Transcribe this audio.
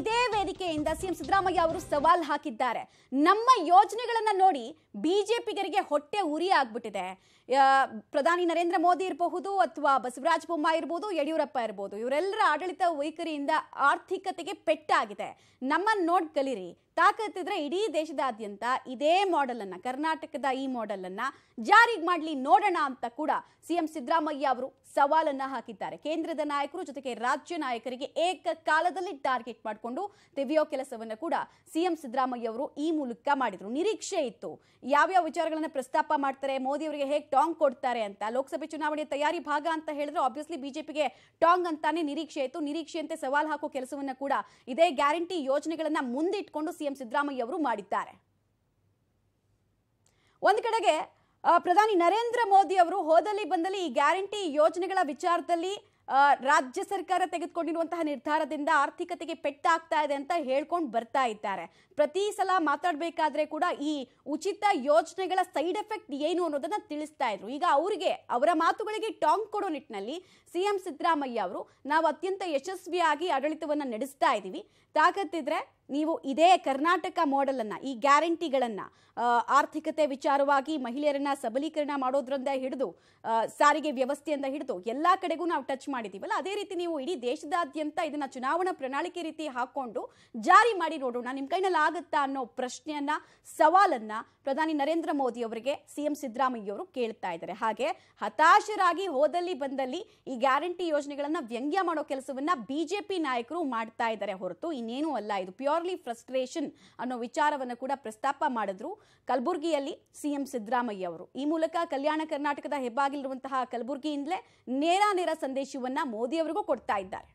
ಇದೇ ವೇದಿಕೆಯಿಂದ ಸಿಎಂ ಸಿದ್ದರಾಮಯ್ಯ ಅವರು ಸವಾಲ್ ಹಾಕಿದ್ದಾರೆ ನಮ್ಮ ಯೋಜನೆಗಳನ್ನು ನೋಡಿ ಬಿಜೆಪಿಗರಿಗೆ ಹೊಟ್ಟೆ ಉರಿ ಆಗ್ಬಿಟ್ಟಿದೆ ಪ್ರಧಾನಿ ನರೇಂದ್ರ ಮೋದಿ ಇರಬಹುದು ಅಥವಾ ಬಸವರಾಜ ಬೊಮ್ಮಾಯಿ ಇರ್ಬೋದು ಯಡಿಯೂರಪ್ಪ ಇರ್ಬೋದು ಇವರೆಲ್ಲರ ಆಡಳಿತ ವೈಖರಿಯಿಂದ ಆರ್ಥಿಕತೆಗೆ ಪೆಟ್ಟಾಗಿದೆ ನಮ್ಮನ್ನು ನೋಡ್ಕಲಿರಿ ತಾಕತ್ತಿದ್ರೆ ಇಡೀ ದೇಶದಾದ್ಯಂತ ಇದೇ ಮಾಡೆಲ್ ಅನ್ನ ಕರ್ನಾಟಕದ ಈ ಮಾಡೆಲ್ ಅನ್ನ ಜಾರಿಗೆ ಮಾಡಲಿ ನೋಡೋಣ ಅಂತ ಕೂಡ ಸಿಎಂ ಸಿದ್ದರಾಮಯ್ಯ ಅವರು ಸವಾಲನ್ನ ಹಾಕಿದ್ದಾರೆ ಕೇಂದ್ರದ ನಾಯಕರು ಜೊತೆಗೆ ರಾಜ್ಯ ನಾಯಕರಿಗೆ ಏಕಕಾಲದಲ್ಲಿ ಟಾರ್ಗೆಟ್ ಮಾಡಿಕೊಂಡು ತೆಗೆಯೋ ಕೆಲಸವನ್ನ ಕೂಡ ಸಿಎಂ ಸಿದ್ದರಾಮಯ್ಯ ಅವರು ಈ ಮೂಲಕ ಮಾಡಿದ್ರು ನಿರೀಕ್ಷೆ ಇತ್ತು ಯಾವ್ಯಾವ ವಿಚಾರಗಳನ್ನ ಪ್ರಸ್ತಾಪ ಮಾಡ್ತಾರೆ ಮೋದಿ ಅವರಿಗೆ ಹೇಗೆ ಟಾಂಗ್ ಕೊಡ್ತಾರೆ ಅಂತ ಲೋಕಸಭೆ ಚುನಾವಣೆಯ ತಯಾರಿ ಭಾಗ ಅಂತ ಹೇಳಿದ್ರೆ ಆಬ್ವಿಯಸ್ಲಿ ಬಿಜೆಪಿಗೆ ಟಾಂಗ್ ಅಂತಾನೆ ನಿರೀಕ್ಷೆ ಇತ್ತು ನಿರೀಕ್ಷೆಯಂತೆ ಸವಾಲ್ ಹಾಕೋ ಕೆಲಸವನ್ನ ಕೂಡ ಇದೇ ಗ್ಯಾರಂಟಿ ಯೋಜನೆಗಳನ್ನ ಮುಂದಿಟ್ಕೊಂಡು ಸಿಎಂ ಸಿದ್ದರಾಮಯ್ಯ ಅವರು ಮಾಡಿದ್ದಾರೆ ಒಂದು ಕಡೆಗೆ ಪ್ರಧಾನಿ ನರೇಂದ್ರ ಮೋದಿ ಅವರು ಹೋದಲ್ಲಿ ಬಂದಲ್ಲಿ ಈ ಗ್ಯಾರಂಟಿ ಯೋಜನೆಗಳ ವಿಚಾರದಲ್ಲಿ ರಾಜ್ಯ ಸರ್ಕಾರ ತೆಗೆದುಕೊಂಡಿರುವಂತಹ ನಿರ್ಧಾರದಿಂದ ಆರ್ಥಿಕತೆಗೆ ಪೆಟ್ಟಾಗ್ತಾ ಇದೆ ಅಂತ ಹೇಳ್ಕೊಂಡು ಬರ್ತಾ ಇದ್ದಾರೆ ಪ್ರತಿ ಸಲ ಮಾತಾಡಬೇಕಾದ್ರೆ ಕೂಡ ಈ ಉಚಿತ ಯೋಜನೆಗಳ ಸೈಡ್ ಎಫೆಕ್ಟ್ ಏನು ಅನ್ನೋದನ್ನ ತಿಳಿಸ್ತಾ ಇದ್ರು ಈಗ ಅವರಿಗೆ ಅವರ ಮಾತುಗಳಿಗೆ ಟಾಂಗ್ ಕೊಡೋ ನಿಟ್ಟಿನಲ್ಲಿ ಸಿಎಂ ಸಿದ್ದರಾಮಯ್ಯ ಅವರು ನಾವು ಅತ್ಯಂತ ಯಶಸ್ವಿಯಾಗಿ ಆಡಳಿತವನ್ನ ನಡೆಸ್ತಾ ಇದ್ದೀವಿ ತಾಕತ್ತಿದ್ರೆ ನೀವು ಇದೇ ಕರ್ನಾಟಕ ಅನ್ನ ಈ ಗ್ಯಾರಂಟಿಗಳನ್ನು ಆರ್ಥಿಕತೆ ವಿಚಾರವಾಗಿ ಮಹಿಳೆಯರನ್ನ ಸಬಲೀಕರಣ ಮಾಡೋದ್ರಿಂದ ಹಿಡಿದು ಸಾರಿಗೆ ವ್ಯವಸ್ಥೆಯಿಂದ ಹಿಡಿದು ಎಲ್ಲಾ ಕಡೆಗೂ ನಾವು ಟಚ್ ಮಾಡಿದೀವಲ್ಲ ಅದೇ ರೀತಿ ನೀವು ಇಡೀ ದೇಶದಾದ್ಯಂತ ಇದನ್ನ ಚುನಾವಣಾ ಪ್ರಣಾಳಿಕೆ ರೀತಿ ಹಾಕೊಂಡು ಜಾರಿ ಮಾಡಿ ನೋಡೋಣ ನಿಮ್ಮ ಕೈನಲ್ಲಿ ಆಗುತ್ತಾ ಅನ್ನೋ ಪ್ರಶ್ನೆಯನ್ನ ಸವಾಲನ್ನ ಪ್ರಧಾನಿ ನರೇಂದ್ರ ಮೋದಿ ಅವರಿಗೆ ಸಿಎಂ ಸಿದ್ದರಾಮಯ್ಯ ಅವರು ಕೇಳ್ತಾ ಇದ್ದಾರೆ ಹಾಗೆ ಹತಾಶರಾಗಿ ಹೋದಲ್ಲಿ ಬಂದಲ್ಲಿ ಈ ಗ್ಯಾರಂಟಿ ಯೋಜನೆಗಳನ್ನ ವ್ಯಂಗ್ಯ ಮಾಡೋ ಕೆಲಸವನ್ನ ಬಿಜೆಪಿ ನಾಯಕರು ಮಾಡ್ತಾ ಇದ್ದಾರೆ ಹೊರತು ಇನ್ನೇನು ಅಲ್ಲ ಇದು ಪ್ಯೂರ್ಲಿ ಫ್ರಸ್ಟ್ರೇಷನ್ ಅನ್ನೋ ವಿಚಾರವನ್ನು ಕೂಡ ಪ್ರಸ್ತಾಪ ಮಾಡಿದ್ರು ಕಲಬುರಗಿಯಲ್ಲಿ ಸಿಎಂ ಸಿದ್ದರಾಮಯ್ಯ ಅವರು ಈ ಮೂಲಕ ಕಲ್ಯಾಣ ಕರ್ನಾಟಕದ ಹೆಬ್ಬಾಗಿಲಿರುವಂತಹ ಕಲಬುರಗಿಯಿಂದಲೇ ನೇರ ನೇರ ಸಂದೇಶ ಅರ್ಜಿವನ್ನ ಮೋದಿ ಅವರಿಗೂ ಕೊಡ್ತಾ ಇದ್ದಾರೆ